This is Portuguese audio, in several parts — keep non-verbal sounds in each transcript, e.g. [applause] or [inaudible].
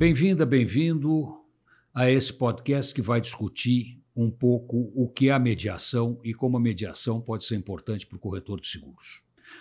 Bem-vinda, bem-vindo a esse podcast que vai discutir um pouco o que é a mediação e como a mediação pode ser importante para o corretor de seguros.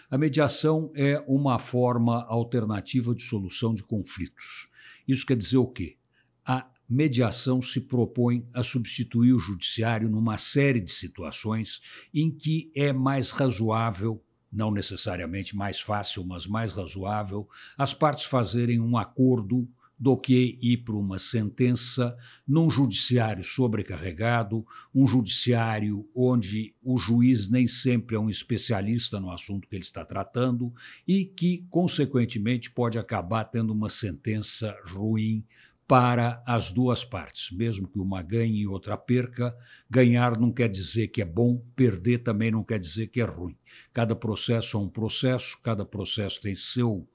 A mediação é uma forma alternativa de solução de conflitos. Isso quer dizer o quê? A mediação se propõe a substituir o judiciário numa série de situações em que é mais razoável, não necessariamente mais fácil, mas mais razoável, as partes fazerem um acordo do que ir para uma sentença num judiciário sobrecarregado, um judiciário onde o juiz nem sempre é um especialista no assunto que ele está tratando e que, consequentemente, pode acabar tendo uma sentença ruim para as duas partes. Mesmo que uma ganhe e outra perca, ganhar não quer dizer que é bom, perder também não quer dizer que é ruim. Cada processo é um processo, cada processo tem seu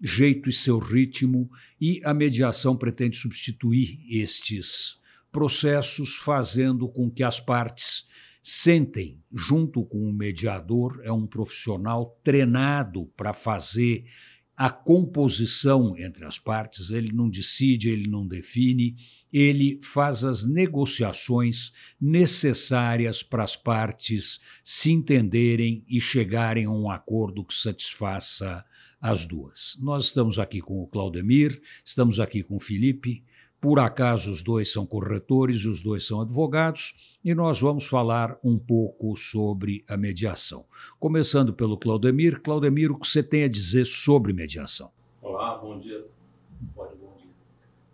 jeito e seu ritmo, e a mediação pretende substituir estes processos, fazendo com que as partes sentem, junto com o mediador, é um profissional treinado para fazer a composição entre as partes, ele não decide, ele não define, ele faz as negociações necessárias para as partes se entenderem e chegarem a um acordo que satisfaça as duas. Nós estamos aqui com o Claudemir, estamos aqui com o Felipe, por acaso os dois são corretores e os dois são advogados, e nós vamos falar um pouco sobre a mediação. Começando pelo Claudemir. Claudemir, o que você tem a dizer sobre mediação? Olá, bom dia. Pode, bom dia.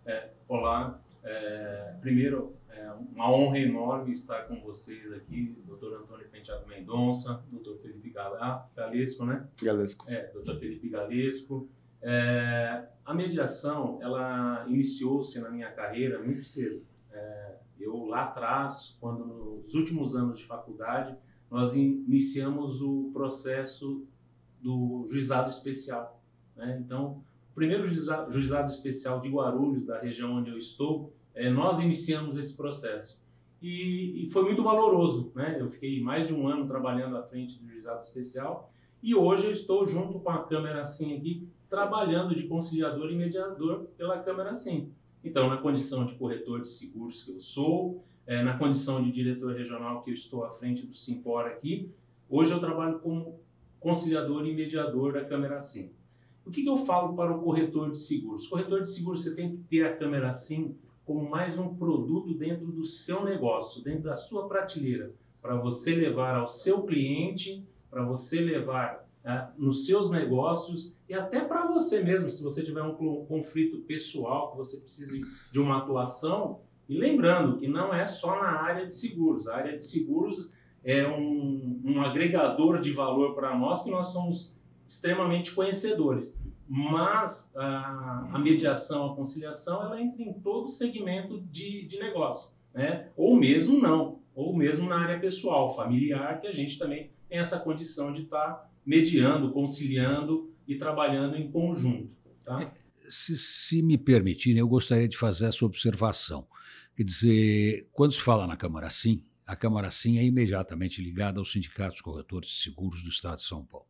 É, olá. É, primeiro, uma honra enorme estar com vocês aqui, doutor Antônio Penteado Mendonça, doutor Felipe ah, Galesco, né? Galesco. É, doutor Felipe Galesco. É, a mediação, ela iniciou-se na minha carreira muito cedo. É, eu lá atrás, quando nos últimos anos de faculdade, nós iniciamos o processo do juizado especial. Né? Então, o primeiro juizado especial de Guarulhos, da região onde eu estou, é, nós iniciamos esse processo. E, e, foi muito valoroso, né? Eu fiquei mais de um ano trabalhando à frente do juizado especial e hoje eu estou junto com a Câmara Sim aqui, trabalhando de conciliador e mediador pela Câmara Sim. Então, na condição de corretor de seguros que eu sou, é, na condição de diretor regional que eu estou à frente do Simpor aqui, hoje eu trabalho como conciliador e mediador da Câmara Sim. O que, que eu falo para o corretor de seguros? Corretor de seguros, você tem que ter a Câmara Assim como mais um produto dentro do seu negócio, dentro da sua prateleira, para você levar ao seu cliente, para você levar é, nos seus negócios e até para você mesmo, se você tiver um conflito pessoal que você precise de uma atuação. E lembrando que não é só na área de seguros, a área de seguros é um, um agregador de valor para nós que nós somos extremamente conhecedores mas a, a, mediação, a conciliação, ela entra em todo segmento de, de negócio, né? ou mesmo não, ou mesmo na área pessoal, familiar, que a gente também tem essa condição de estar tá mediando, conciliando e trabalhando em conjunto. Tá? Se, se me permitirem, eu gostaria de fazer essa observação. Quer dizer, quando se fala na Câmara Sim, a Câmara Sim é imediatamente ligada aos sindicatos corretores de seguros do Estado de São Paulo.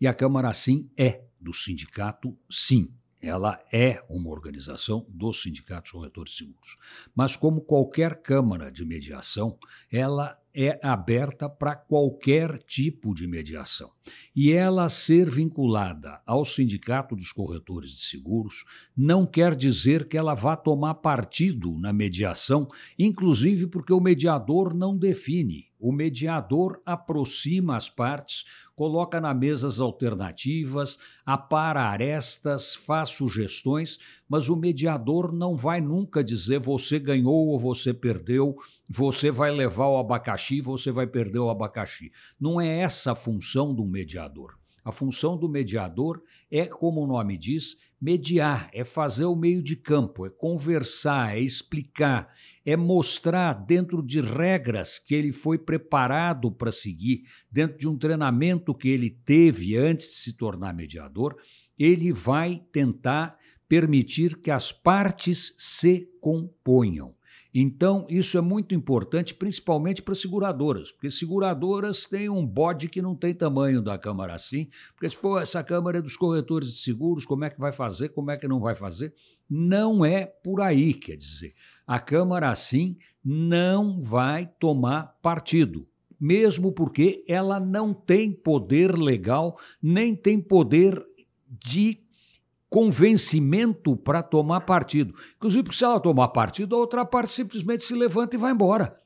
E a Câmara, sim, é do sindicato, sim. Ela é uma organização dos sindicatos corretores de seguros. Mas, como qualquer Câmara de mediação, ela é aberta para qualquer tipo de mediação. E ela ser vinculada ao Sindicato dos Corretores de Seguros não quer dizer que ela vá tomar partido na mediação, inclusive porque o mediador não define o mediador aproxima as partes, coloca na mesa as alternativas, apara arestas, faz sugestões, mas o mediador não vai nunca dizer você ganhou ou você perdeu, você vai levar o abacaxi, você vai perder o abacaxi. Não é essa a função do mediador. A função do mediador é, como o nome diz, mediar, é fazer o meio de campo, é conversar, é explicar, é mostrar dentro de regras que ele foi preparado para seguir, dentro de um treinamento que ele teve antes de se tornar mediador, ele vai tentar permitir que as partes se componham. Então, isso é muito importante, principalmente para seguradoras, porque seguradoras têm um bode que não tem tamanho da Câmara assim, porque, pô, essa Câmara é dos corretores de seguros, como é que vai fazer, como é que não vai fazer? Não é por aí, quer dizer. A Câmara assim não vai tomar partido mesmo porque ela não tem poder legal, nem tem poder de convencimento para tomar partido. Inclusive, porque se ela tomar partido, a outra parte simplesmente se levanta e vai embora.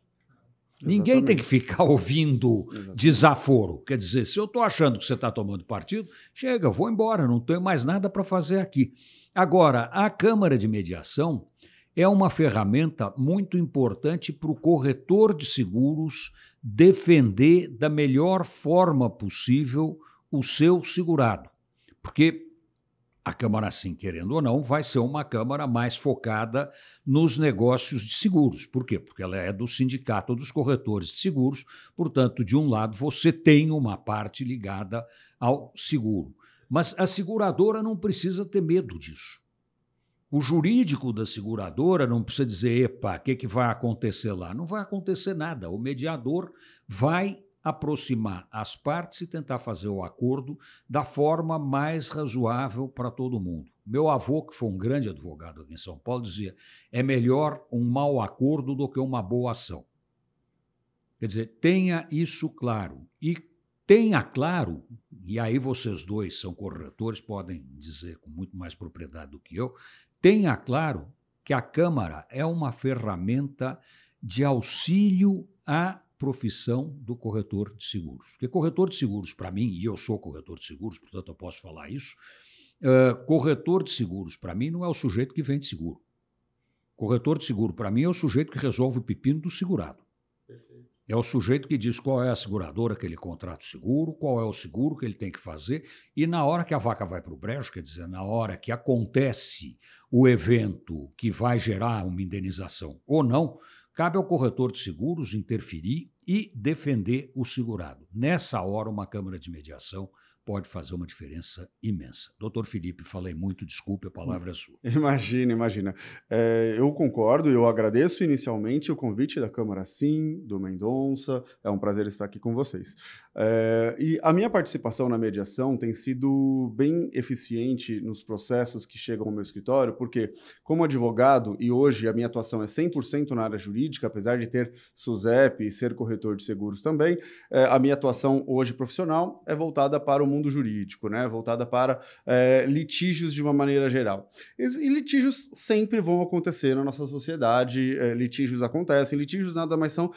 Exatamente. Ninguém tem que ficar ouvindo Exatamente. desaforo. Quer dizer, se eu estou achando que você está tomando partido, chega, vou embora, não tenho mais nada para fazer aqui. Agora, a Câmara de Mediação é uma ferramenta muito importante para o corretor de seguros defender da melhor forma possível o seu segurado. Porque a Câmara, sim, querendo ou não, vai ser uma Câmara mais focada nos negócios de seguros. Por quê? Porque ela é do sindicato dos corretores de seguros. Portanto, de um lado, você tem uma parte ligada ao seguro. Mas a seguradora não precisa ter medo disso. O jurídico da seguradora não precisa dizer, epa, o que, que vai acontecer lá? Não vai acontecer nada. O mediador vai aproximar as partes e tentar fazer o acordo da forma mais razoável para todo mundo. Meu avô, que foi um grande advogado aqui em São Paulo, dizia: é melhor um mau acordo do que uma boa ação. Quer dizer, tenha isso claro. E tenha claro, e aí vocês dois são corretores, podem dizer com muito mais propriedade do que eu, tenha claro que a Câmara é uma ferramenta de auxílio a profissão do corretor de seguros. Porque corretor de seguros, para mim, e eu sou corretor de seguros, portanto eu posso falar isso, uh, corretor de seguros, para mim, não é o sujeito que vende seguro. Corretor de seguro, para mim, é o sujeito que resolve o pepino do segurado. É o sujeito que diz qual é a seguradora que ele contrata o seguro, qual é o seguro que ele tem que fazer, e na hora que a vaca vai para o brejo, quer dizer, na hora que acontece o evento que vai gerar uma indenização ou não, Cabe ao corretor de seguros interferir e defender o segurado. Nessa hora, uma Câmara de Mediação pode fazer uma diferença imensa. Doutor Felipe, falei muito, desculpe, a palavra é sua. Imagina, imagina. É, eu concordo, eu agradeço inicialmente o convite da Câmara Sim, do Mendonça, é um prazer estar aqui com vocês. É, e a minha participação na mediação tem sido bem eficiente nos processos que chegam ao meu escritório, porque como advogado, e hoje a minha atuação é 100% na área jurídica, apesar de ter SUSEP e ser corretor de seguros também, é, a minha atuação hoje profissional é voltada para o mundo jurídico, né? voltada para é, litígios de uma maneira geral. E, e, litígios sempre vão acontecer na nossa sociedade, é, litígios acontecem, litígios nada mais são,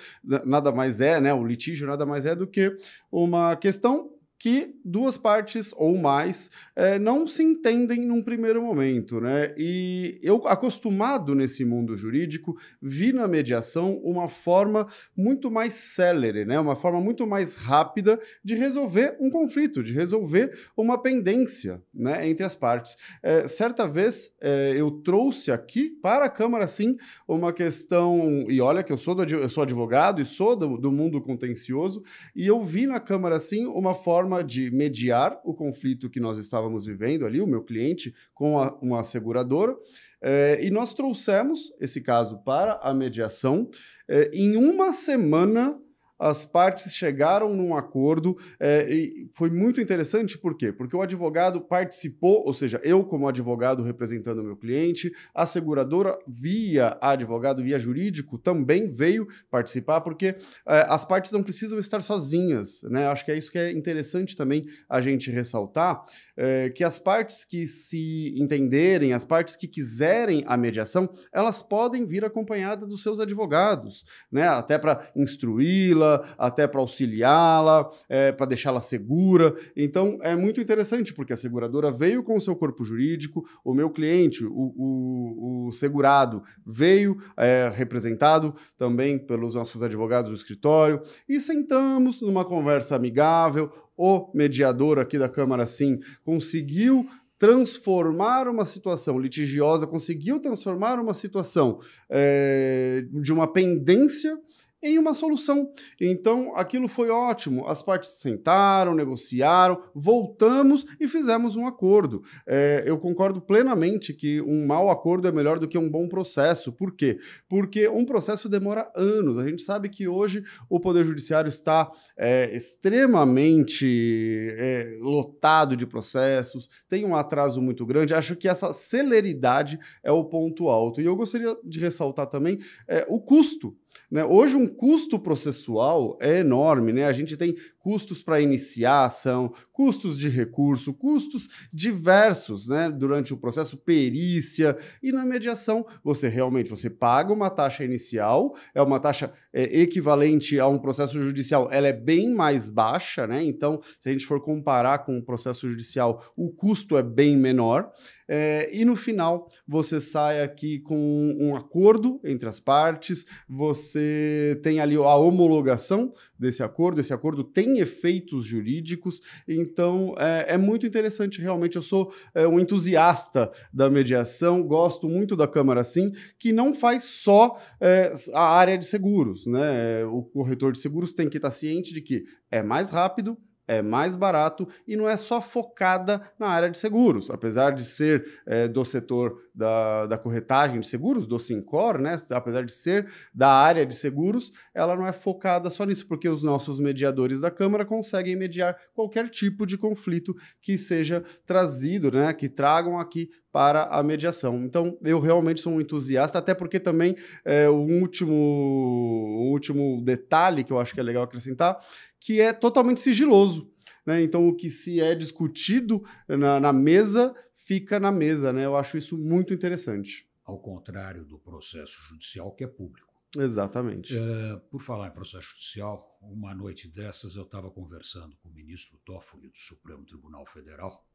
nada mais é, né? O litígio nada mais é do que uma questão que duas partes ou mais é, não se entendem num primeiro momento, né? E eu, acostumado nesse mundo jurídico, vi na mediação uma forma muito mais célere, né? Uma forma muito mais rápida de resolver um conflito, de resolver uma pendência, né? Entre as partes. É, certa vez é, eu trouxe aqui para a Câmara, sim, uma questão. E olha que eu sou, do, eu sou advogado e sou do, do mundo contencioso, e eu vi na Câmara, sim, uma forma forma de mediar o conflito que nós estávamos vivendo ali, o meu cliente, com a, uma seguradora. É, e nós trouxemos esse caso para a mediação. É, em uma semana, as partes chegaram num acordo é, e foi muito interessante, por quê? Porque o advogado participou, ou seja, eu, como advogado representando o meu cliente, a seguradora, via advogado, via jurídico, também veio participar, porque é, as partes não precisam estar sozinhas, né? Acho que é isso que é interessante também a gente ressaltar, é, que as partes que se entenderem, as partes que quiserem a mediação, elas podem vir acompanhadas dos seus advogados, né? Até para instruí-la ajudá-la, até para auxiliá-la, é, para deixá-la segura. Então é muito interessante, porque a seguradora veio com o seu corpo jurídico, o meu cliente, o, o, o segurado, veio é, representado também pelos nossos advogados do escritório e sentamos numa conversa amigável. O mediador aqui da Câmara, sim, conseguiu transformar uma situação litigiosa, conseguiu transformar uma situação é, de uma pendência em uma solução. Então, aquilo foi ótimo. As partes sentaram, negociaram, voltamos e fizemos um acordo. É, eu concordo plenamente que um mau acordo é melhor do que um bom processo. Por quê? Porque um processo demora anos. A gente sabe que hoje o Poder Judiciário está é, extremamente é, lotado de processos, tem um atraso muito grande. Acho que essa celeridade é o ponto alto. E eu gostaria de ressaltar também é, o custo né? Hoje, um custo processual é enorme. Né? A gente tem custos para iniciar a ação, custos de recurso, custos diversos né? durante o processo, perícia. E na mediação, você realmente você paga uma taxa inicial, é uma taxa é, equivalente a um processo judicial, ela é bem mais baixa. Né? Então, se a gente for comparar com o um processo judicial, o custo é bem menor. É, e no final, você sai aqui com um acordo entre as partes, você tem ali a homologação desse acordo, esse acordo tem efeitos jurídicos, então é, é muito interessante realmente. Eu sou é, um entusiasta da mediação, gosto muito da Câmara Sim, que não faz só é, a área de seguros, né? É, o corretor de seguros tem que estar ciente de que é mais rápido, é mais barato e não é só focada na área de seguros. Apesar de ser é, do setor da, da, corretagem de seguros, do Sincor, né? apesar de ser da área de seguros, ela não é focada só nisso, porque os nossos mediadores da Câmara conseguem mediar qualquer tipo de conflito que seja trazido, né? que tragam aqui para a mediação. Então, eu realmente sou um entusiasta, até porque também é, o último, o último detalhe que eu acho que é legal acrescentar, que é totalmente sigiloso. Né? Então, o que se é discutido na, na mesa fica na mesa. Né? Eu acho isso muito interessante. Ao contrário do processo judicial, que é público. Exatamente. É, por falar em processo judicial, uma noite dessas eu estava conversando com o ministro Toffoli do Supremo Tribunal Federal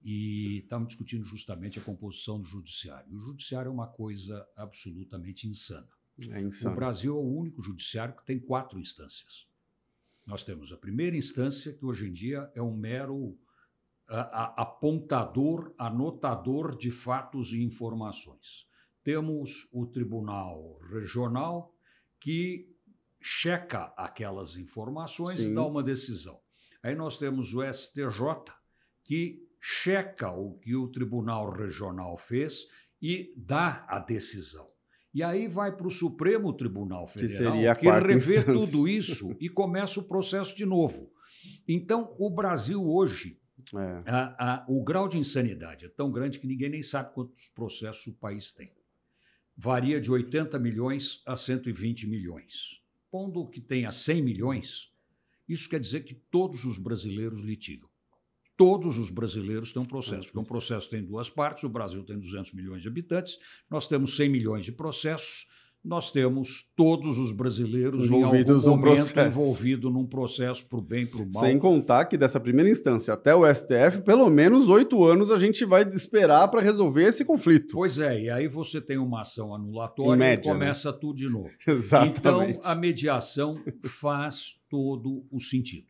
e estávamos discutindo justamente a composição do judiciário. O judiciário é uma coisa absolutamente insana. É insano. O Brasil é o único judiciário que tem quatro instâncias. Nós temos a primeira instância, que hoje em dia é um mero apontador, anotador de fatos e informações. Temos o Tribunal Regional, que checa aquelas informações Sim. e dá uma decisão. Aí nós temos o STJ, que checa o que o Tribunal Regional fez e dá a decisão. E aí vai para o Supremo Tribunal Federal, que, que revê instância. tudo [laughs] isso e começa o processo de novo. Então, o Brasil hoje, é. a, a, o grau de insanidade é tão grande que ninguém nem sabe quantos processos o país tem. Varia de 80 milhões a 120 milhões. Pondo que tenha 100 milhões, isso quer dizer que todos os brasileiros litigam todos os brasileiros têm um processo, é. porque um processo tem duas partes, o Brasil tem 200 milhões de habitantes, nós temos 100 milhões de processos, nós temos todos os brasileiros envolvidos em algum momento envolvidos num processo para o bem, para o mal. Sem contar que dessa primeira instância até o STF, pelo menos oito anos a gente vai esperar para resolver esse conflito. Pois é, e aí você tem uma ação anulatória média, e né? começa né? tudo de novo. [laughs] Exatamente. Então, a mediação faz todo o sentido.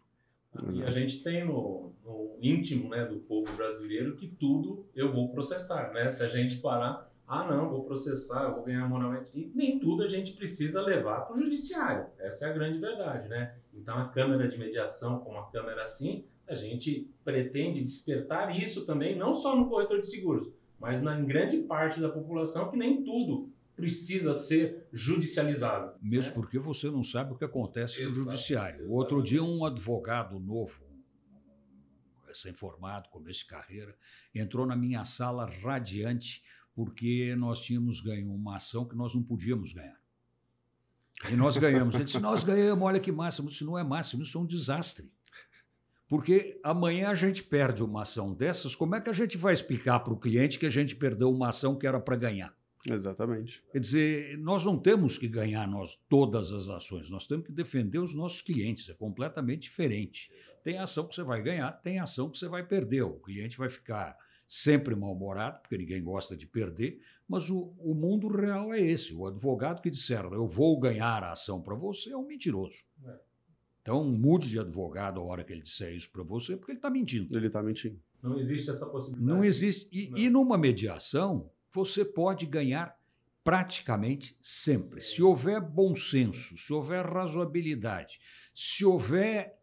E a uhum. gente tem no, no, íntimo né, do povo brasileiro que tudo eu vou processar. Né? Se a gente parar, ah, não, vou processar, eu vou ganhar moralmente. E nem tudo a gente precisa levar para o judiciário. Essa é a grande verdade. Né? Então, a câmera de mediação, como a câmera assim, a gente pretende despertar isso também, não só no corretor de seguros, mas na grande parte da população que nem tudo precisa ser judicializado. Mesmo né? porque você não sabe o que acontece Exato, no judiciário. Exatamente. Outro dia, um advogado novo, recém-formado, começo de carreira, entrou na minha sala radiante porque nós tínhamos ganho uma ação que nós não podíamos ganhar. E nós ganhamos. Ele disse: Nós ganhamos, olha que máximo. Isso não é máximo, isso é um desastre. Porque amanhã a gente perde uma ação dessas, como é que a gente vai explicar para o cliente que a gente perdeu uma ação que era para ganhar? Exatamente. Quer dizer, nós não temos que ganhar nós todas as ações, nós temos que defender os nossos clientes, é completamente diferente. Tem ação que você vai ganhar, tem ação que você vai perder. O cliente vai ficar sempre mal-humorado, porque ninguém gosta de perder, mas o, o mundo real é esse. O advogado que disser eu vou ganhar a ação para você é um mentiroso. É. Então mude de advogado a hora que ele disser isso para você, porque ele está mentindo. Ele está mentindo. Não existe essa possibilidade. Não existe. E, não. e numa mediação, você pode ganhar praticamente sempre. Se houver bom senso, se houver razoabilidade, se houver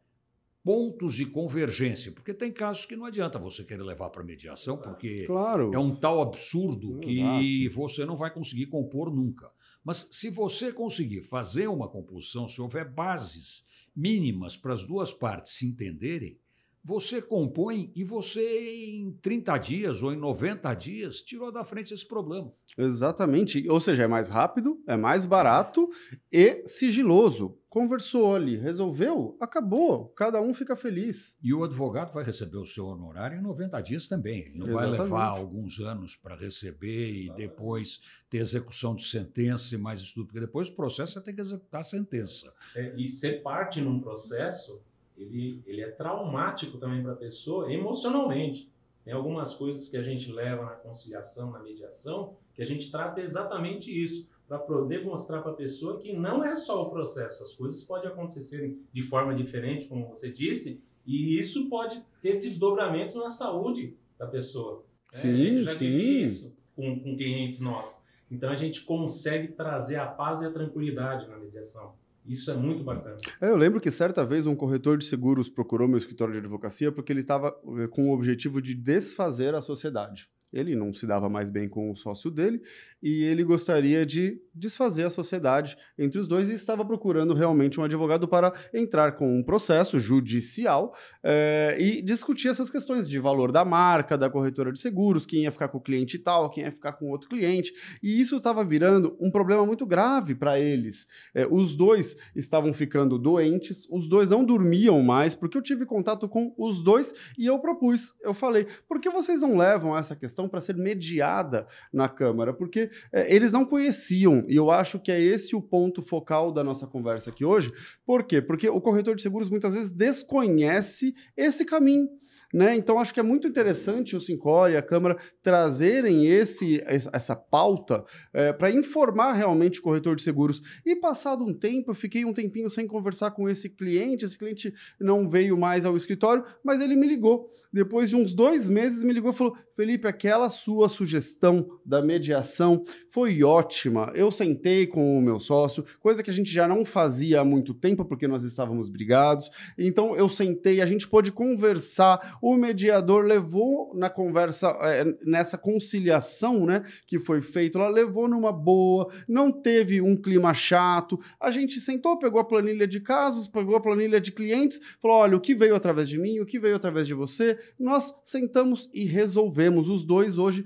pontos de convergência, porque tem casos que não adianta você querer levar para mediação, porque claro. é um tal absurdo que você não vai conseguir compor nunca. Mas se você conseguir fazer uma composição, se houver bases mínimas para as duas partes se entenderem, você compõe e você, em 30 dias ou em 90 dias, tirou da frente esse problema. Exatamente. Ou seja, é mais rápido, é mais barato e sigiloso. Conversou ali, resolveu, acabou. Cada um fica feliz. E o advogado vai receber o seu honorário em 90 dias também. Ele não Exatamente. vai levar alguns anos para receber e Exatamente. depois ter execução de sentença e mais estudo, porque depois o processo você tem que executar a sentença. É, e ser parte num processo ele, ele é traumático também para a pessoa emocionalmente. Tem algumas coisas que a gente leva na conciliação, na mediação, que a gente trata exatamente isso, para poder mostrar para a pessoa que não é só o processo, as coisas podem acontecerem de forma diferente, como você disse, e isso pode ter desdobramentos na saúde da pessoa. Né? Sim, né? já sim. isso com, com clientes nossos. Então a gente consegue trazer a paz e a tranquilidade na mediação. Isso é muito bacana. É, eu lembro que certa vez um corretor de seguros procurou meu escritório de advocacia porque ele estava eh, com o objetivo de desfazer a sociedade. Ele não se dava mais bem com o sócio dele e ele gostaria de desfazer a sociedade entre os dois e estava procurando realmente um advogado para entrar com um processo judicial eh, e discutir essas questões de valor da marca, da corretora de seguros, quem ia ficar com o cliente tal, quem ia ficar com outro cliente. E isso estava virando um problema muito grave para eles. Eh, os dois estavam ficando doentes, os dois não dormiam mais, porque eu tive contato com os dois e eu propus, eu falei, por que vocês não levam essa questão? para ser mediada na Câmara, porque é, eles não conheciam, e eu acho que é esse o ponto focal da nossa conversa aqui hoje. Por quê? Porque o corretor de seguros muitas vezes desconhece esse caminho. Né? Então, acho que é muito interessante o Sincore e a Câmara trazerem esse, essa pauta é, eh, para informar realmente o corretor de seguros. E passado um tempo, eu fiquei um tempinho sem conversar com esse cliente, esse cliente não veio mais ao escritório, mas ele me ligou. Depois de uns dois meses, me ligou e falou: Felipe, aquela sua sugestão da mediação foi ótima. Eu sentei com o meu sócio, coisa que a gente já não fazia há muito tempo, porque nós estávamos brigados. Então eu sentei, a gente pôde conversar. O mediador levou na conversa, é, nessa conciliação, né, que foi feito, ela levou numa boa, não teve um clima chato. A gente sentou, pegou a planilha de casos, pegou a planilha de clientes, falou: olha, o que veio através de mim, o que veio através de você. Nós sentamos e resolvemos. Os dois hoje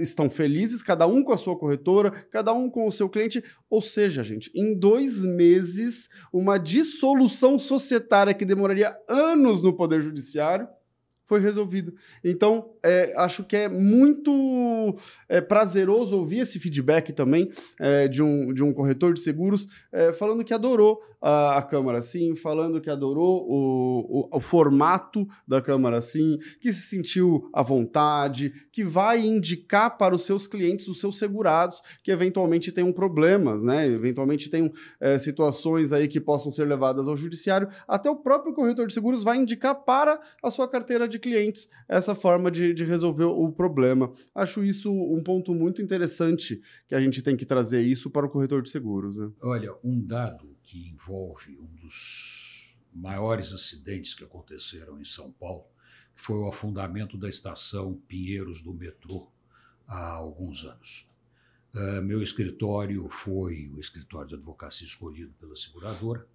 estão felizes, cada um com a sua corretora, cada um com o seu cliente. Ou seja, gente, em dois meses, uma dissolução societária que demoraria anos no Poder Judiciário foi resolvido. Então, é, acho que é muito é, prazeroso ouvir esse feedback também é, de, um, de um corretor de seguros é, falando que adorou a, a, Câmara Sim, falando que adorou o, o, o, formato da Câmara Sim, que se sentiu à vontade, que vai indicar para os seus clientes, os seus segurados, que eventualmente tenham problemas, né? eventualmente tenham é, situações aí que possam ser levadas ao judiciário. Até o próprio corretor de seguros vai indicar para a sua carteira de clientes essa forma de, de resolver o problema. Acho isso um ponto muito interessante que a gente tem que trazer isso para o corretor de seguros. Né? Olha, um dado que envolve um dos maiores acidentes que aconteceram em São Paulo foi o afundamento da estação Pinheiros do metrô há alguns anos. Uh, meu escritório foi o escritório de advocacia escolhido pela seguradora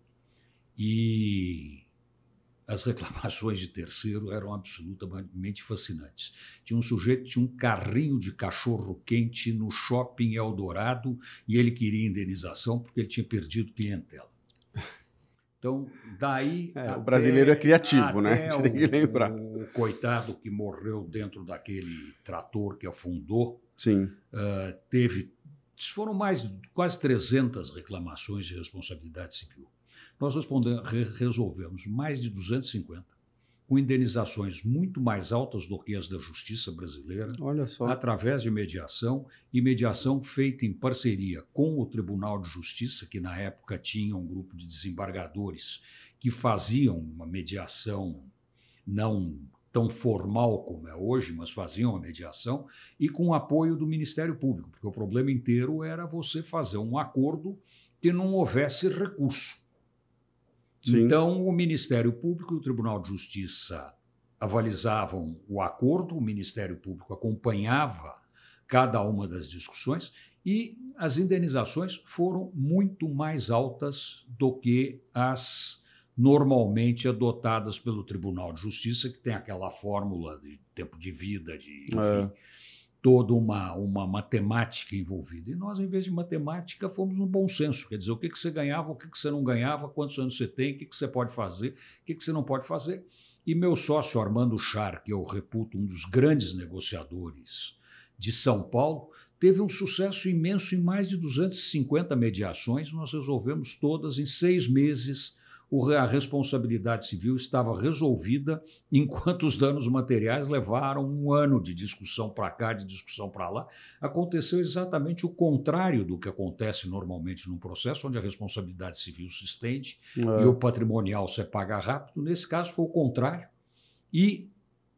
e as reclamações de terceiro eram absolutamente fascinantes. Tinha um sujeito que tinha um carrinho de cachorro quente no shopping Eldorado e ele queria indenização porque ele tinha perdido clientela. Então, daí. É, até, o brasileiro é criativo, né? [laughs] A gente tem que lembrar. O, o, coitado que morreu dentro daquele trator que afundou. Sim. Uh, teve. Foram mais quase 300 reclamações de responsabilidade civil. Nós resolvemos mais de 250, com indenizações muito mais altas do que as da Justiça Brasileira, através de mediação, e mediação feita em parceria com o Tribunal de Justiça, que na época tinha um grupo de desembargadores que faziam uma mediação não tão formal como é hoje, mas faziam a mediação, e com o apoio do Ministério Público, porque o problema inteiro era você fazer um acordo que não houvesse recurso. Sim. Então, o Ministério Público e o Tribunal de Justiça avalizavam o acordo, o Ministério Público acompanhava cada uma das discussões e as indenizações foram muito mais altas do que as normalmente adotadas pelo Tribunal de Justiça, que tem aquela fórmula de tempo de vida, de é. enfim, é toda uma, uma matemática envolvida. E nós, em vez de matemática, fomos no bom senso. Quer dizer, o que, que você ganhava, o que, que você não ganhava, quantos anos você tem, o que, que você pode fazer, o que, que você não pode fazer. E meu sócio Armando Char, que eu reputo um dos grandes negociadores de São Paulo, teve um sucesso imenso em mais de 250 mediações. Nós resolvemos todas em seis meses a responsabilidade civil estava resolvida, enquanto os danos materiais levaram um ano de discussão para cá, de discussão para lá. Aconteceu exatamente o contrário do que acontece normalmente num processo onde a responsabilidade civil se estende é. e o patrimonial se paga rápido. Nesse caso, foi o contrário. E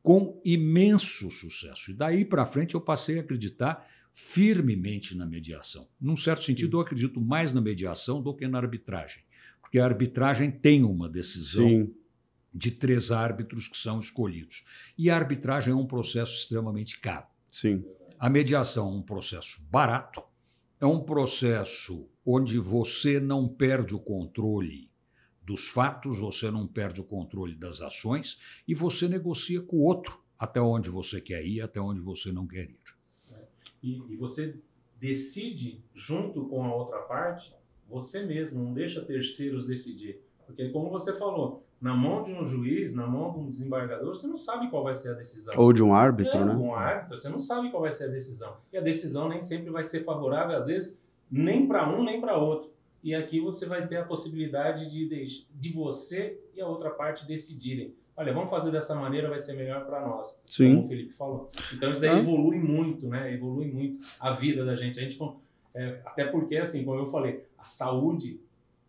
com imenso sucesso. E daí para frente eu passei a acreditar firmemente na mediação. Num certo sentido, eu acredito mais na mediação do que na arbitragem porque a arbitragem tem uma decisão Sim. de três árbitros que são escolhidos. E a arbitragem é um processo extremamente caro. Sim. A mediação é um processo barato, é um processo onde você não perde o controle dos fatos, você não perde o controle das ações e você negocia com o outro até onde você quer ir, até onde você não quer ir. E, e você decide junto com a outra parte você mesmo, não deixa terceiros decidir. Porque, como você falou, na mão de um juiz, na mão de um desembargador, você não sabe qual vai ser a decisão. Ou de um árbitro, é, né? um árbitro, você não sabe qual vai ser a decisão. E a decisão nem sempre vai ser favorável, às vezes, nem para um, nem para outro. E aqui você vai ter a possibilidade de, de, de você e a outra parte decidirem. Olha, vamos fazer dessa maneira, vai ser melhor para nós. Sim. Como o Felipe falou. Então, isso daí ah. evolui muito, né? Evolui muito a vida da gente. A gente é, até porque, assim, como eu falei, a saúde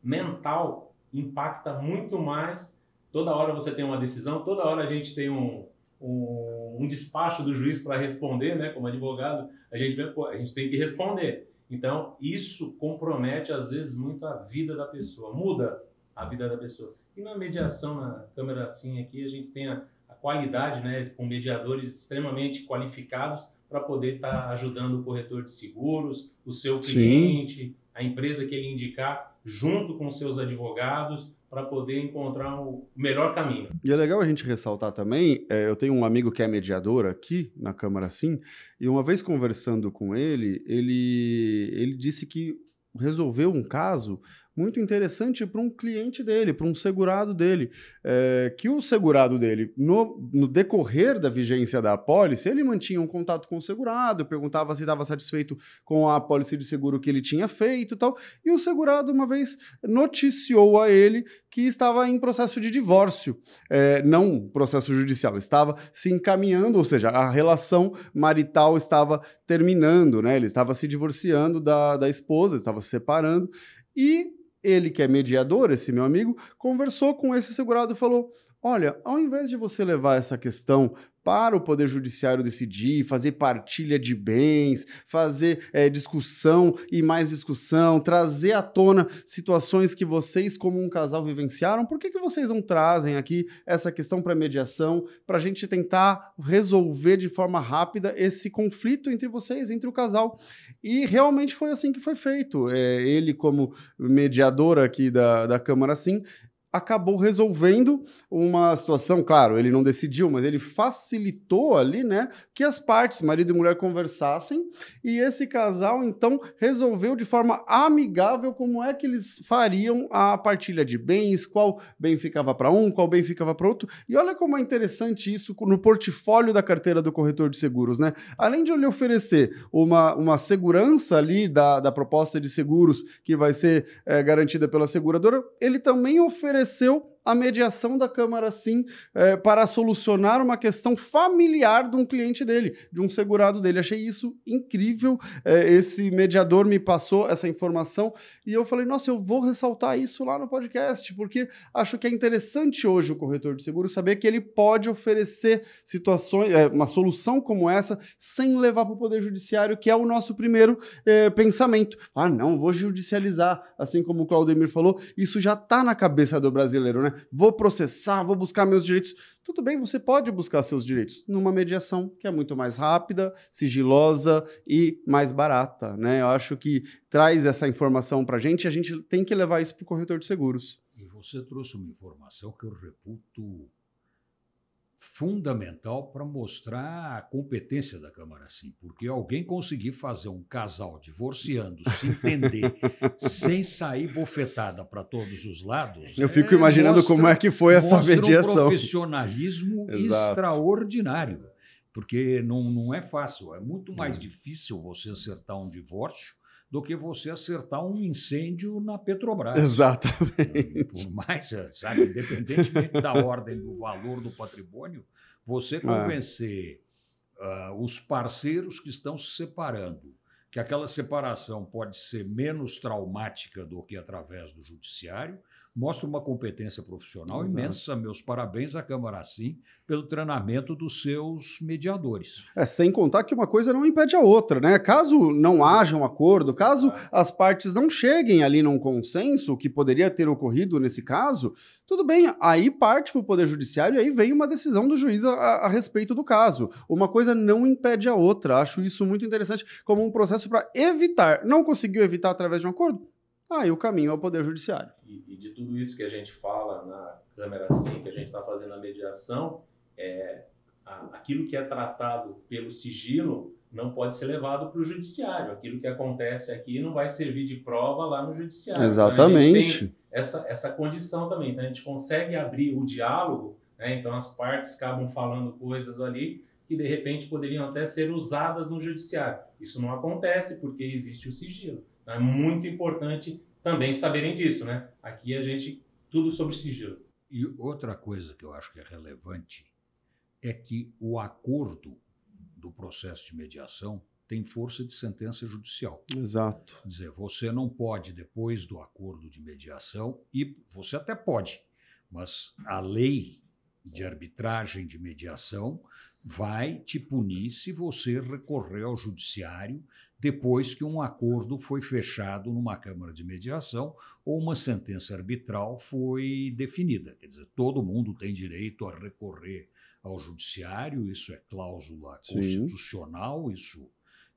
mental impacta muito mais. Toda hora você tem uma decisão, toda hora a gente tem um, um, um despacho do juiz para responder, né? Como advogado, a gente, a gente tem que responder. Então, isso compromete, às vezes, muito a vida da pessoa, muda a vida da pessoa. E na mediação, na câmera assim aqui, a gente tem a, a qualidade, né? Com mediadores extremamente qualificados para poder estar tá ajudando o corretor de seguros, o seu cliente, Sim. a empresa que ele indicar, junto com seus advogados, para poder encontrar o melhor caminho. E é legal a gente ressaltar também, é, eu tenho um amigo que é mediador aqui na Câmara Sim, e uma vez conversando com ele, ele, ele disse que resolveu um caso muito interessante para um cliente dele, para um segurado dele. É, que o segurado dele, no, no, decorrer da vigência da apólice, ele mantinha um contato com o segurado, perguntava se estava satisfeito com a apólice de seguro que ele tinha feito e tal. E o segurado, uma vez, noticiou a ele que estava em processo de divórcio, é, não processo judicial, estava se encaminhando, ou seja, a relação marital estava terminando, né? Ele estava se divorciando da, da esposa, estava se separando. E ele, que é mediador, esse meu amigo, conversou com esse segurado e falou: Olha, ao invés de você levar essa questão para o Poder Judiciário decidir, fazer partilha de bens, fazer é, discussão e mais discussão, trazer à tona situações que vocês, como um casal, vivenciaram, por que, que vocês não trazem aqui essa questão para mediação, para a gente tentar resolver de forma rápida esse conflito entre vocês, entre o casal? E realmente foi assim que foi feito. É, ele, como mediador aqui da, da Câmara, sim? acabou resolvendo uma situação, claro, ele não decidiu, mas ele facilitou ali, né, que as partes, marido e mulher, conversassem, e esse casal então resolveu de forma amigável como é que eles fariam a partilha de bens, qual bem ficava para um, qual bem ficava para outro. E olha como é interessante isso no portfólio da carteira do corretor de seguros, né? Além de lhe oferecer uma, uma segurança ali da, da proposta de seguros que vai ser é, garantida pela seguradora, ele também oferece ofereceu a mediação da Câmara, sim, é, para solucionar uma questão familiar de um cliente dele, de um segurado dele. Achei isso incrível. É, esse mediador me passou essa informação e eu falei, nossa, eu vou ressaltar isso lá no podcast, porque acho que é interessante hoje o corretor de seguro saber que ele pode oferecer situações, é, uma solução como essa, sem levar para o Poder Judiciário, que é o nosso primeiro é, pensamento. Ah, não, vou judicializar, assim como o Claudemir falou, isso já está na cabeça do brasileiro, né? né? Vou processar, vou buscar meus direitos. Tudo bem, você pode buscar seus direitos numa mediação que é muito mais rápida, sigilosa e mais barata, né? Eu acho que traz essa informação para a gente e a gente tem que levar isso para o corretor de seguros. E você trouxe uma informação que eu reputo fundamental para mostrar a competência da Câmara, sim, porque alguém conseguir fazer um casal divorciando, se entender, [laughs] sem sair bofetada para todos os lados. Eu fico é, imaginando mostra, como é que foi essa mediação. Um profissionalismo [laughs] extraordinário, porque não, não é fácil, é muito mais é. difícil você acertar um divórcio do que você acertar um incêndio na Petrobras. Exatamente. Por mais, eh, sabe, independentemente da ordem do valor do patrimônio, você é. convencer é. uh, os parceiros que estão se separando que aquela separação pode ser menos traumática do que através do judiciário mostra uma competência profissional Exato. imensa. Meus parabéns à Câmara Sim pelo treinamento dos seus mediadores. É, sem contar que uma coisa não impede a outra, né? Caso não haja um acordo, caso é. as partes não cheguem ali num consenso, que poderia ter ocorrido nesse caso, tudo bem, aí parte para o Poder Judiciário e aí vem uma decisão do juiz a, a respeito do caso. Uma coisa não impede a outra. Acho isso muito interessante como um processo para evitar. Não conseguiu evitar através de um acordo? aí ah, o caminho é o Poder Judiciário. E, e de tudo isso que a gente fala na Câmara 5, assim, que a gente está fazendo a mediação, é, a, aquilo que é tratado pelo sigilo não pode ser levado para o judiciário. Aquilo que acontece aqui não vai servir de prova lá no judiciário. Então, Exatamente. Então, essa, essa condição também. Então, a gente consegue abrir o diálogo, né? então as partes acabam falando coisas ali que de repente poderiam até ser usadas no judiciário. Isso não acontece porque existe o sigilo. Então é muito importante também saberem disso, né? Aqui a gente tudo sobre sigilo. E outra coisa que eu acho que é relevante é que o acordo do processo de mediação tem força de sentença judicial. Exato. Quer dizer, você não pode, depois do acordo de mediação, e você até pode, mas a lei de arbitragem de mediação vai te punir se você recorrer ao judiciário depois que um acordo foi fechado numa Câmara de Mediação ou uma sentença arbitral foi definida. Quer dizer, todo mundo tem direito a recorrer ao Judiciário, isso é cláusula Sim. constitucional, isso.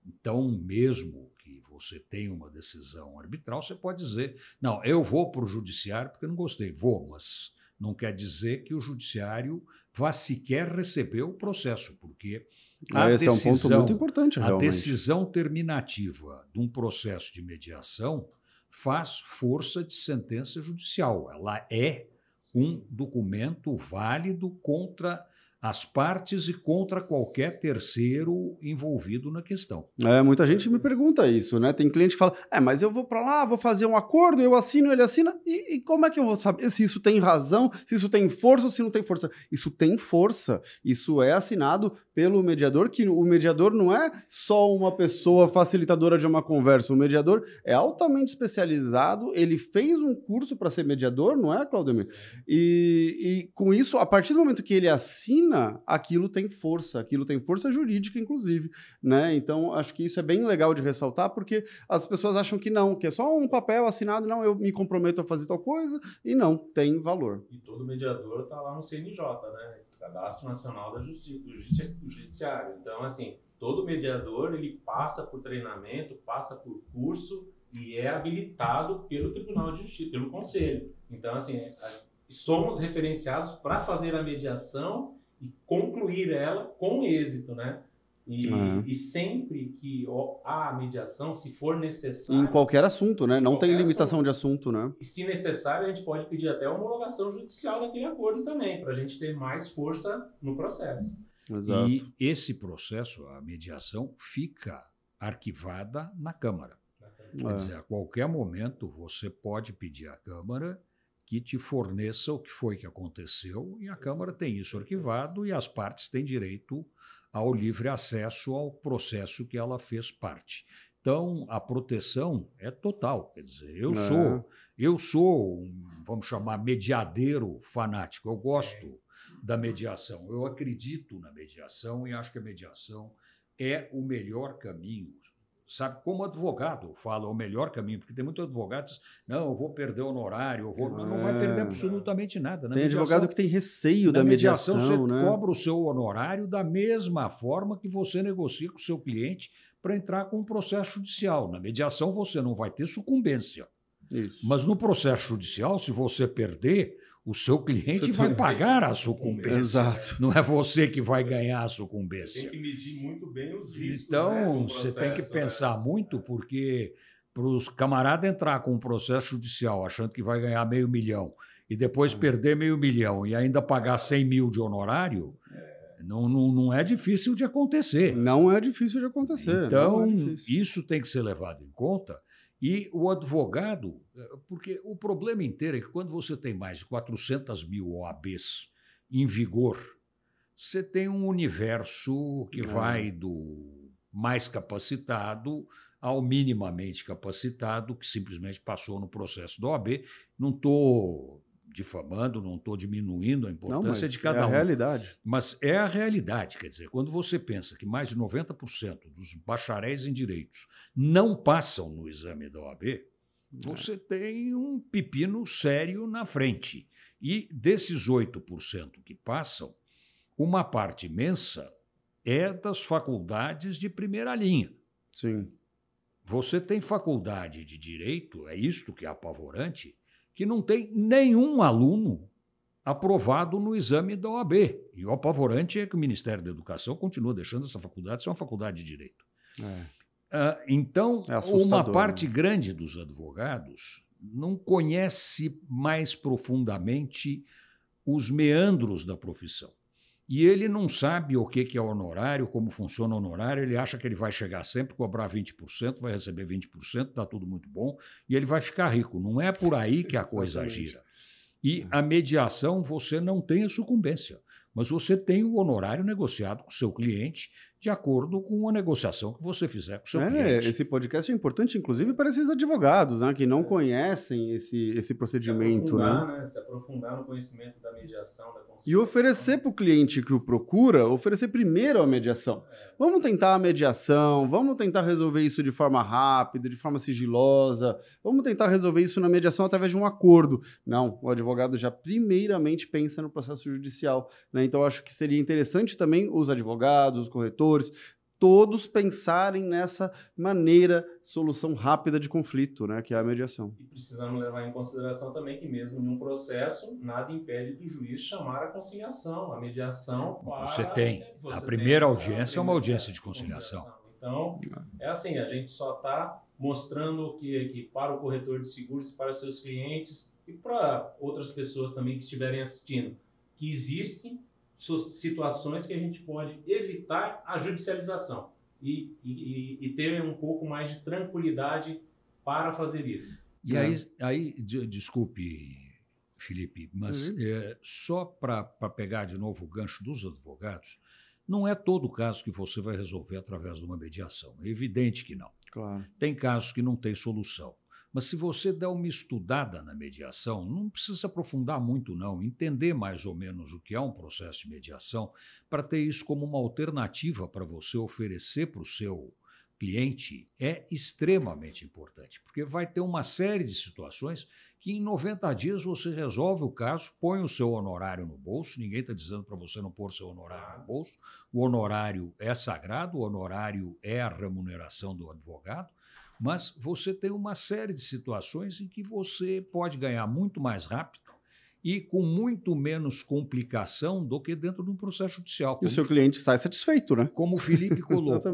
Então, mesmo que você tenha uma decisão arbitral, você pode dizer: não, eu vou para o Judiciário porque não gostei, vou, mas não quer dizer que o Judiciário vá sequer receber o processo, porque a né, Esse decisão, é um ponto muito importante, realmente. A decisão terminativa de um processo de mediação faz força de sentença judicial. Ela é um documento válido contra as partes e contra qualquer terceiro envolvido na questão. É, muita gente me pergunta isso, né? Tem cliente que fala: é, mas eu vou para lá, vou fazer um acordo, eu assino, ele assina, e, e, como é que eu vou saber se isso tem razão, se isso tem força ou se não tem força? Isso tem força, isso é assinado pelo mediador, que o mediador não é só uma pessoa facilitadora de uma conversa, o mediador é altamente especializado, ele fez um curso para ser mediador, não é, Claudemir? E, e com isso, a partir do momento que ele assina, aquilo tem força, aquilo tem força jurídica, inclusive. Né? Então, acho que isso é bem legal de ressaltar, porque as pessoas acham que não, que é só um papel assinado, não, eu me comprometo a fazer tal coisa, e não, tem valor. E todo mediador está lá no CNJ, né? Cadastro Nacional da Justiça, do, do Judiciário. Então, assim, todo mediador ele passa por treinamento, passa por curso e é habilitado pelo Tribunal de Justiça, pelo Conselho. Então, assim, é, é, somos referenciados para fazer a mediação e concluir ela com êxito, né? E, é. e sempre que há mediação, se for necessário. Em qualquer assunto, né? Não tem limitação assunto. de assunto, né? E se necessário, a gente pode pedir até a homologação judicial daquele acordo também, para a gente ter mais força no processo. Exato. E esse processo, a mediação, fica arquivada na Câmara. Quer dizer, a qualquer momento você pode pedir à Câmara que te forneça o que foi que aconteceu, e a Câmara tem isso arquivado e as partes têm direito ao livre acesso ao processo que ela fez parte. Então, a proteção é total. Quer dizer, eu é. sou, eu sou, um, vamos chamar, mediadeiro fanático. Eu gosto da mediação. Eu acredito na mediação e acho que a mediação é o melhor caminho, sabe? Como advogado, fala é o melhor caminho, porque tem muitos advogados não, eu vou perder o honorário, eu vou, não, não vai perder ah, absolutamente nada. Na tem mediação, advogado que tem receio da mediação, mediação você né? cobra o seu honorário da mesma forma que você negocia com o seu cliente para entrar com um processo judicial. Na mediação você não vai ter sucumbência. Isso. Mas no processo judicial, se você perder, o seu cliente vai pagar a sucumbência. Exato. Não é você que vai ganhar a sucumbência. Você tem que medir muito bem os riscos. Então, né, processo, você tem que né? pensar muito, porque para os camaradas entrar com um processo judicial achando que vai ganhar meio milhão e depois perder meio milhão e ainda pagar 100 mil de honorário, é. não, não, não é difícil de acontecer. Não é difícil de acontecer. É então, é isso tem que ser levado em conta. E o advogado, eh, porque o problema inteiro é que quando você tem mais de 400 mil OABs em vigor, você tem um universo que ah. vai do mais capacitado ao minimamente capacitado, que simplesmente passou no processo da OAB. Não estou difamando, não estou diminuindo a importância não, de é cada é a um. realidade. Mas é a realidade, quer dizer, quando você pensa que mais de 90% dos bacharéis em direitos não passam no exame da OAB, é. você tem um pepino sério na frente. E desses 8% que passam, uma parte imensa é das faculdades de primeira linha. Sim. Você tem faculdade de direito, é isto que é apavorante, que não tem nenhum aluno aprovado no exame da OAB. E o apavorante é que o Ministério da Educação continua deixando essa faculdade ser é uma faculdade de direito. É. Uh, então, é uma né? parte né? grande dos advogados não conhece mais profundamente os meandros da profissão. E ele não sabe o que, que é honorário, como funciona o honorário, ele acha que ele vai chegar sempre, cobrar 20%, vai receber 20%, está tudo muito bom, e ele vai ficar rico. Não é por aí que a coisa gira. E é. a mediação, você não tem a sucumbência, mas você tem o honorário negociado com o seu cliente de acordo com a negociação que você fizer com o seu é, cliente. Esse podcast é importante, inclusive, para esses advogados né, que não é. conhecem esse, esse procedimento. Se aprofundar, né? né? Se aprofundar no conhecimento da mediação, da E oferecer para o cliente que o procura, oferecer primeiro a mediação. É. Vamos tentar a mediação, vamos tentar resolver isso de forma rápida, de forma sigilosa, vamos tentar resolver isso na mediação através de um acordo. Não, o advogado já primeiramente pensa no processo judicial. Né? Então, acho que seria interessante também os advogados, os corretores, atores, todos pensarem nessa maneira, solução rápida de conflito, né, que é a mediação. E precisamos levar em consideração também que mesmo em um processo, nada impede do juiz chamar a conciliação, a mediação para... Você tem. Você a primeira tem, audiência a primeira é uma audiência de conciliação. conciliação. Então, é assim, a gente só está mostrando o que, que para o corretor de seguros, para seus clientes e para outras pessoas também que estiverem assistindo, que existem situações que a gente pode evitar a judicialização e, e, e ter um pouco mais de tranquilidade para fazer isso. E é. aí, aí desculpe, Felipe, mas uhum. é, só para pegar de novo o gancho dos advogados, não é todo caso que você vai resolver através de uma mediação. É evidente que não. Claro. Tem casos que não tem solução. Mas se você der uma estudada na mediação, não precisa aprofundar muito, não, entender mais ou menos o que é um processo de mediação, para ter isso como uma alternativa para você oferecer para o seu cliente é extremamente importante, porque vai ter uma série de situações que em 90 dias você resolve o caso, põe o seu honorário no bolso, ninguém está dizendo para você não pôr seu honorário no bolso, o honorário é sagrado, o honorário é a remuneração do advogado, mas você tem uma série de situações em que você pode ganhar muito mais rápido e com muito menos complicação do que dentro de um processo judicial. e o seu cliente sai satisfeito, né? Como o Felipe [laughs] colocou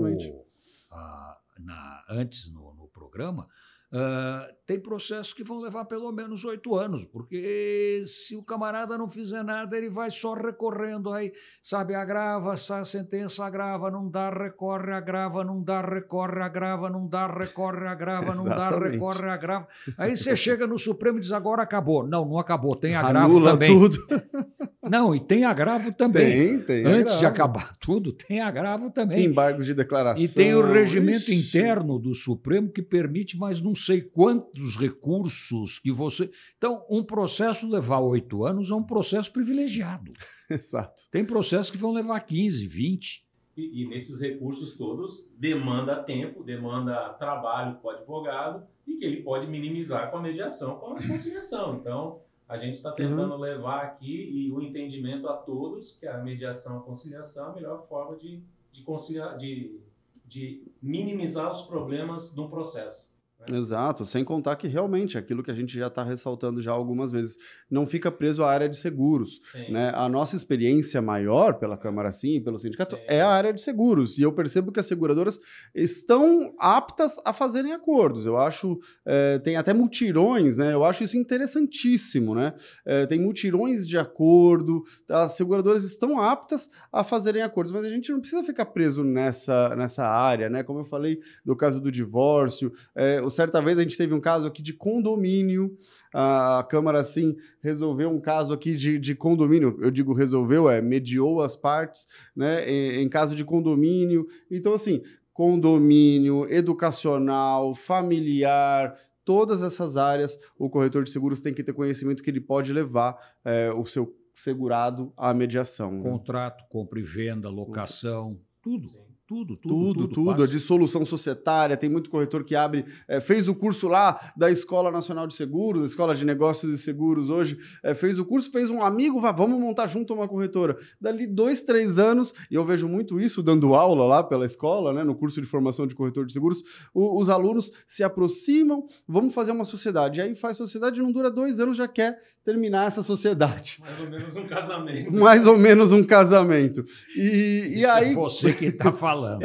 na, antes no, no programa, Uh, tem processos que vão levar pelo menos oito anos, porque se o camarada não fizer nada, ele vai só recorrendo aí, sabe, agrava, a sentença agrava, não dá, recorre, agrava, não dá, recorre, agrava, não dá, recorre, agrava, não dá, recorre, agrava. Aí você chega no Supremo e diz, agora acabou. Não, não acabou, tem agravo Anula também. tudo. [laughs] Não, e tem agravo também. Tem, tem. Antes agravo. de acabar tudo, tem agravo também. Embargos de declaração. E tem o regimento Ixi. interno do Supremo que permite mais não sei quantos recursos que você. Então, um processo levar oito anos é um processo privilegiado. [laughs] Exato. Tem processos que vão levar 15, 20. E, e nesses recursos todos, demanda tempo, demanda trabalho para o advogado e que ele pode minimizar com a mediação, com a conciliação. Então a gente está uhum. tentando uhum. levar aqui e o entendimento a todos que é a mediação e conciliação é a melhor forma de, de, conciliar, de, de minimizar os problemas de um processo. É. Exato, sem contar que realmente aquilo que a gente já está ressaltando já algumas vezes não fica preso à área de seguros. Né? A nossa experiência maior pela Câmara Sim e pelo sindicato Sim. é a área de seguros. E eu percebo que as seguradoras estão aptas a fazerem acordos. Eu acho, é, tem até mutirões, né? Eu acho isso interessantíssimo, né? É, tem mutirões de acordo, as seguradoras estão aptas a fazerem acordos, mas a gente não precisa ficar preso nessa, nessa área, né? Como eu falei do caso do divórcio, é, certa vez a gente teve um caso aqui de condomínio, a Câmara, assim, resolveu um caso aqui de, de condomínio, eu digo resolveu, é, mediou as partes, né, em, em caso de condomínio. Então, assim, condomínio, educacional, familiar, todas essas áreas, o corretor de seguros tem que ter conhecimento que ele pode levar é, o seu segurado à mediação. Né? Contrato, compra e venda, locação, tudo. Tudo, tudo, tudo. Tudo, tudo. A é dissolução societária, tem muito corretor que abre, é, fez o curso lá da Escola Nacional de Seguros, da Escola de Negócios e Seguros hoje, é, fez o curso, fez um amigo, vá, vamos montar junto uma corretora. Dali dois, três anos, e eu vejo muito isso dando aula lá pela escola, né, no curso de formação de corretor de seguros, o, os alunos se aproximam, vamos fazer uma sociedade. E aí faz sociedade, não dura dois anos, já quer terminar essa sociedade. Mais ou menos um casamento. Mais ou menos um casamento. E, e é aí. É você que está [laughs] falando.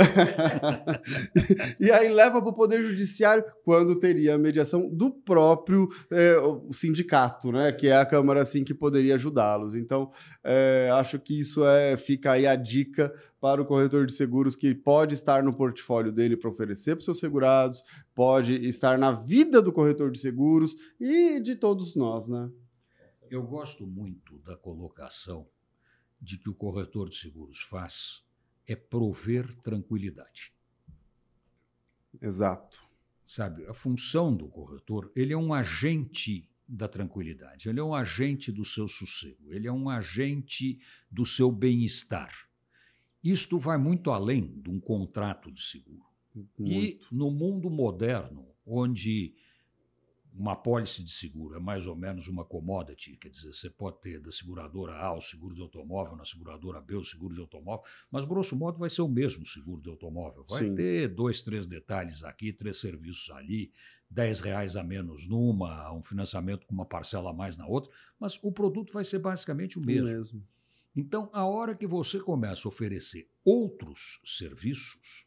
e aí leva para o Poder Judiciário quando teria a mediação do próprio é, sindicato, né? Que é a Câmara assim que poderia ajudá-los. Então, é, acho que isso é fica aí a dica para o corretor de seguros que pode estar no portfólio dele para oferecer para os seus segurados, pode estar na vida do corretor de seguros e de todos nós, né? Eu gosto muito da colocação de que o corretor de seguros faz é prover tranquilidade. Exato. Sabe, a função do corretor, ele é um agente da tranquilidade, ele é um agente do seu sossego, ele é um agente do seu bem-estar. Isto vai muito além de um contrato de seguro. Muito. E no mundo moderno, onde uma pólice de seguro é mais ou menos uma commodity, quer dizer, você pode ter da seguradora A o seguro de automóvel, na seguradora B o seguro de automóvel, mas grosso modo vai ser o mesmo seguro de automóvel. Vai Sim. ter dois, três detalhes aqui, três serviços ali, dez reais a menos numa, um financiamento com uma parcela a mais na outra, mas o produto vai ser basicamente o mesmo. O mesmo. Então, a hora que você começa a oferecer outros serviços,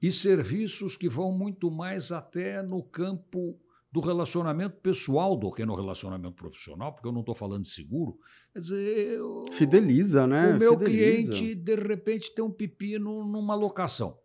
e serviços que vão muito mais até no campo do relacionamento pessoal do que no relacionamento profissional, porque eu não estou falando de seguro. Quer dizer, eu, fideliza, né? O meu fideliza. cliente, de repente, tem um pepino numa locação.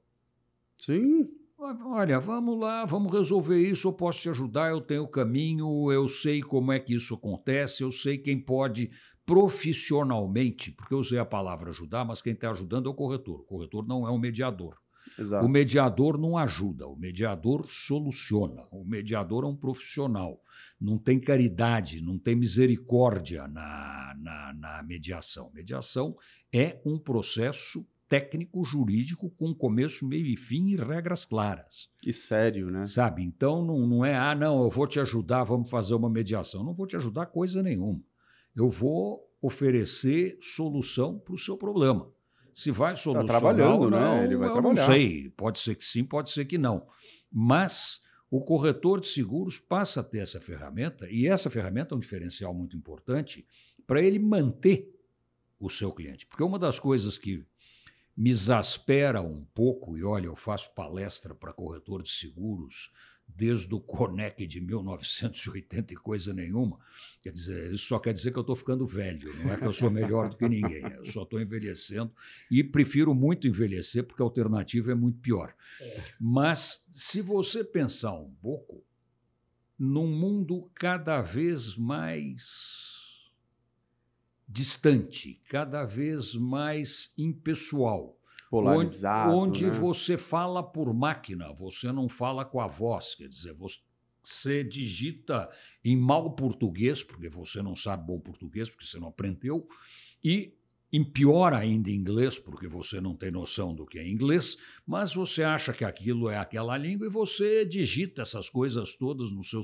Sim. Olha, vamos lá, vamos resolver isso, eu posso te ajudar, eu tenho o caminho, eu sei como é que isso acontece, eu sei quem pode profissionalmente, porque eu usei a palavra ajudar, mas quem está ajudando é o corretor. O corretor não é um mediador. Exato. O mediador não ajuda, o mediador soluciona. O mediador é um profissional. Não tem caridade, não tem misericórdia na, na, na mediação. Mediação é um processo técnico jurídico com começo, meio e fim e regras claras. E sério, né? Sabe? Então não, não é, ah, não, eu vou te ajudar, vamos fazer uma mediação. Não vou te ajudar coisa nenhuma. Eu vou oferecer solução para o seu problema se vai tá solucionar. Está trabalhando, né? não, né? Ele vai eu trabalhar. Não sei, pode ser que sim, pode ser que não. Mas o corretor de seguros passa a ter essa ferramenta, e essa ferramenta é um diferencial muito importante para ele manter o seu cliente. Porque uma das coisas que me exaspera um pouco, e olha, eu faço palestra para corretor de seguros, desde o Conec de 1980 e coisa nenhuma. Quer dizer, isso só quer dizer que eu estou ficando velho, não é que eu sou melhor do que ninguém, eu só estou envelhecendo e prefiro muito envelhecer porque a alternativa é muito pior. É. Mas se você pensar um pouco, num mundo cada vez mais distante, cada vez mais impessoal, polarizado. Onde, onde né? você fala por máquina, você não fala com a voz, quer dizer, você você digita em mau português, porque você não sabe bom português, porque você não aprendeu, e em pior ainda inglês, porque você não tem noção do que é inglês, mas você acha que aquilo é aquela língua e você digita essas coisas todas no seu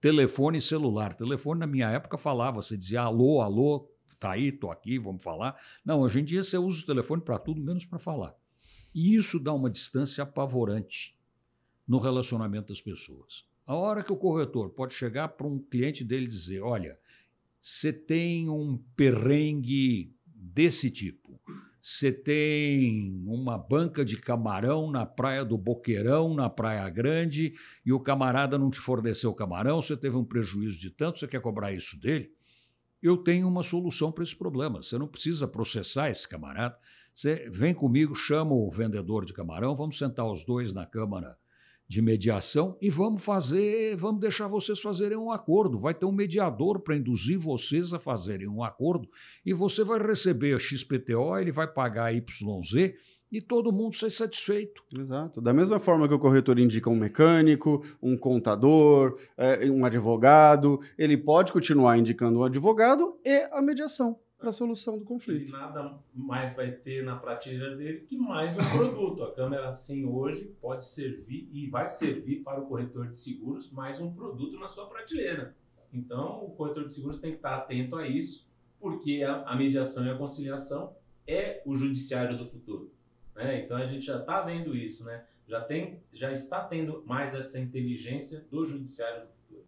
telefone celular. Telefone, na minha época, falava, você dizia alô, alô, Está aí, estou aqui, vamos falar. Não, hoje em dia você usa o telefone para tudo, menos para falar. E isso dá uma distância apavorante no relacionamento das pessoas. A hora que o corretor pode chegar para um cliente dele e dizer: olha, você tem um perrengue desse tipo, você tem uma banca de camarão na praia do Boqueirão, na Praia Grande, e o camarada não te forneceu o camarão, você teve um prejuízo de tanto, você quer cobrar isso dele? eu tenho uma solução para esse problema. Você não precisa processar esse camarada. Você vem comigo, chama o vendedor de camarão, vamos sentar os dois na Câmara de Mediação e vamos fazer, vamos deixar vocês fazerem um acordo. Vai ter um mediador para induzir vocês a fazerem um acordo e você vai receber a XPTO, ele vai pagar a YZ e todo mundo ser satisfeito. Exato. Da mesma forma que o corretor indica um mecânico, um contador, é, um advogado, ele pode continuar indicando um advogado e a mediação para a solução do conflito. E nada mais vai ter na prateleira dele que mais um produto. A câmera sim hoje pode servir e vai servir para o corretor de seguros mais um produto na sua prateleira. Então, o corretor de seguros tem que estar atento a isso, porque a mediação e a conciliação é o judiciário do futuro. Né? Então a gente já está vendo isso, né? já, tem, já está tendo mais essa inteligência do judiciário do futuro.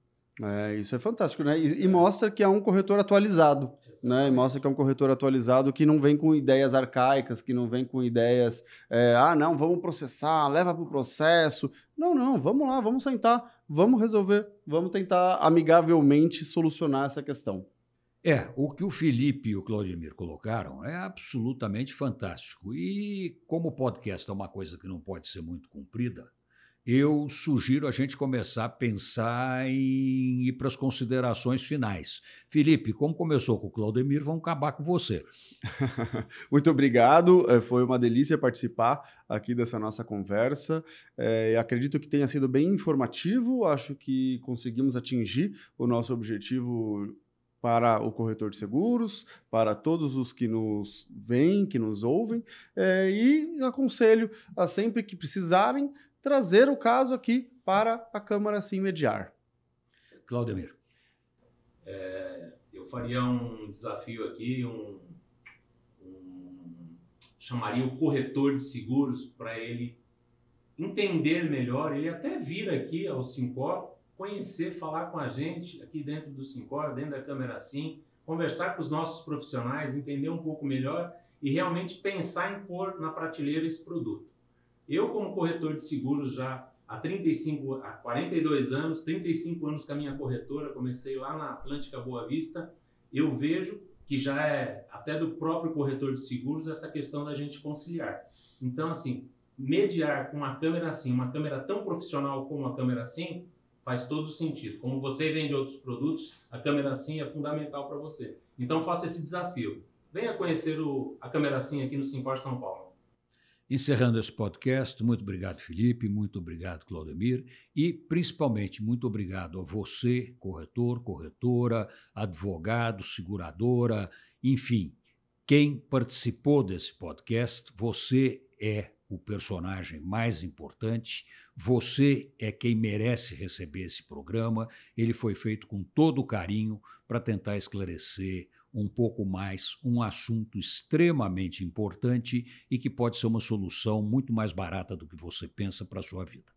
É, isso é fantástico, né? E, e mostra que é um corretor atualizado, né? E mostra que é um corretor atualizado que não vem com ideias arcaicas, que não vem com ideias, é, ah, não, vamos processar, leva para o processo. Não, não, vamos lá, vamos sentar, vamos resolver, vamos tentar amigavelmente solucionar essa questão. É, o que o Felipe e o Claudemir colocaram é absolutamente fantástico. E como o podcast é uma coisa que não pode ser muito comprida, eu sugiro a gente começar a pensar em ir para as considerações finais. Felipe, como começou com o Claudemir, vamos acabar com você. [laughs] Muito obrigado, é, foi uma delícia participar aqui dessa nossa conversa. É, acredito que tenha sido bem informativo, acho que conseguimos atingir o nosso objetivo para o corretor de seguros, para todos os que nos veem, que nos ouvem, é, e aconselho a sempre que precisarem trazer o caso aqui para a Câmara se mediar. Claudemir. É, eu faria um desafio aqui, um, um, chamaria o corretor de seguros para ele entender melhor, ele até vir aqui ao Simpó conhecer, falar com a gente aqui dentro do Sincor, dentro da Câmera Sim, conversar com os nossos profissionais, entender um pouco melhor e realmente pensar em pôr na prateleira esse produto. Eu, como corretor de seguros já há 35, há 42 anos, 35 anos com a minha corretora, comecei lá na Atlântica Boa Vista, eu vejo que já é até do próprio corretor de seguros essa questão da gente conciliar. Então, assim, mediar com uma câmera assim, uma câmera tão profissional como a câmera assim, faz todo sentido. Como você vende outros produtos, a câmera SIM é fundamental para você. Então faça esse desafio. Venha conhecer o, a câmera SIM aqui no Simpar São Paulo. Encerrando esse podcast, muito obrigado, Felipe, muito obrigado, Claudemir, e principalmente muito obrigado a você, corretor, corretora, advogado, seguradora, enfim, quem participou desse podcast, você é o personagem mais importante. Você é quem merece receber esse programa. Ele foi feito com todo carinho para tentar esclarecer um pouco mais um assunto extremamente importante e que pode ser uma solução muito mais barata do que você pensa para a sua vida.